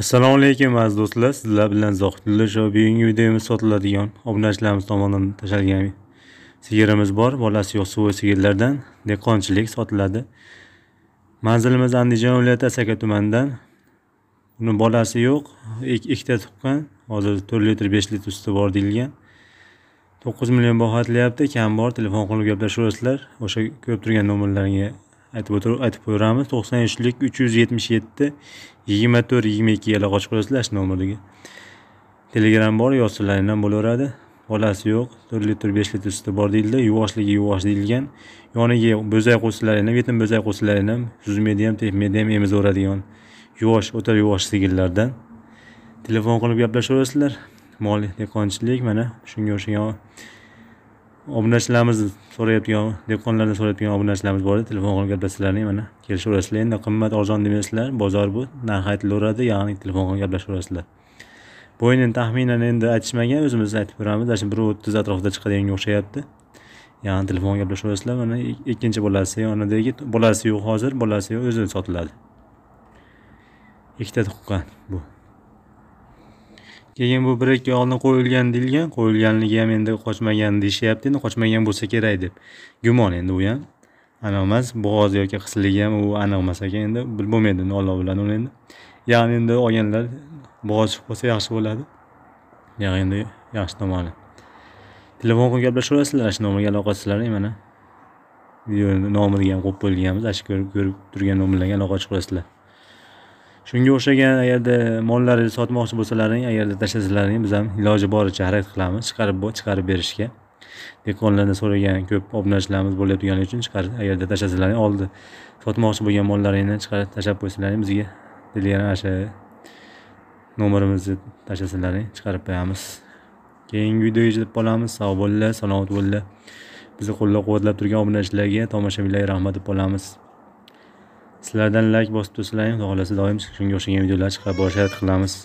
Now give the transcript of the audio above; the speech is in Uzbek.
assalomu alaykum aziz do'stlar sizlar bilan zohidullo shu bugungi videomiz sotiladigan obunachilarimiz tomonidan tashlangan sigirimiz bor bolasi yo'q suv sigirlardan dehqonchilik sotiladi manzilimiz andijon viloyati asaka tumanidan uni bolasi yo'q ikkita tuqqan hozir to'rt litr besh litr usti bor deyilgan to'qqiz million baho aytilyapti kam bor telefon qilib gaplashaverasizlar o'sha ko'rib turgan nomerlarga aytib o'tirib aytib qo'yaveramiz to'qson yoshlik uch yuz yetmish yetti yigirma to'rt yigirma ikki yalang'och qilasizlar shu nomerga telegram bor ham bo'laveradi bolasi yo'q to'rt litr besh litr suti bor deyildi yuvoshligi yuvosh deyilgan yoniga bo'zay qo'shsalaring ham yetim bo'zay qo'shsalaring ham suzmaydi ham tepmaydi ham emizaveradigan yuvosh o'ta yuvosh sigirlardan telefon qilib gaplashaverasizlar mol dehqonchilik mana shunga o'xshagan obunachilarimiz so'rayotgan dehqonlardan so'rayotgan obunachilarimiz bor edi telefon qilib gaplashsalaring mana kelishaverasizlar endi qimmat arzon demaysizlar bozor bu narx aytilaveradi ya'ni telefon qilib gaplashaverasizlar bu o'yin endi taxminan endi aytishmagan o'zimiz aytib ko'ramiz ana shu bir o'ttiz atrofida chiqadiganga o'xshayapti ya'ni telefon gaplashaverasizlar mana ikkinchi bolasi yonidagi bolasi yo'q hozir bolasi yo'q o'zi sotiladi ikkita tuqqan bu keyin bu bir ikki oldin qo'yilgan deyilgan qo'yilganligi ham endi qochmagan deyishyapti endi qochmagan bo'lsa kerak deb gumon endi u ham aniq emas bo'g'oz yoki qisligi ham u aniq emas ekan endi bo'lmaydi endi olloh biladi uni endi ya'ni endi olganlar bo'g'oz chiqib qolsa yaxshi bo'ladi ya'ni endi yaxshi tomoni telefon qilib gaplashib ana shu nomerga qilsalar mana video nomini ham qo'yib qo'yilganmiz ana shu ko'rib turgan nomerlarga aloqa olasizlar shunga o'xshagan agarda mollaringizni sotmoqchi bo'lsalaring agarda tashlasalaring biz ham iloji boricha harakat qilamiz chiqarib chiqarib berishga dehqonlardan so'ragan ko'p obunachilarimiz bo'layotgani uchun chiqarib agarda tashlasalaring oldi sotmoqchi bo'lgan mollaringni chiqarib tashlab qo'ysalaring bizga telegram o'sha nomerimizni tashlasalaring chiqarib qo'yamiz keyingi videoga yetib qolamiz sog' bo'linglar salomat bo'linglar bizni qo'llab quvvatlab turgan obunachilarga tomoshabinlarga rahmat deb qolamiz sizlardan layk bosib tursalar ham xohlasa doim shunga o'xshagan videolar chiqarib borishga harakat qilamiz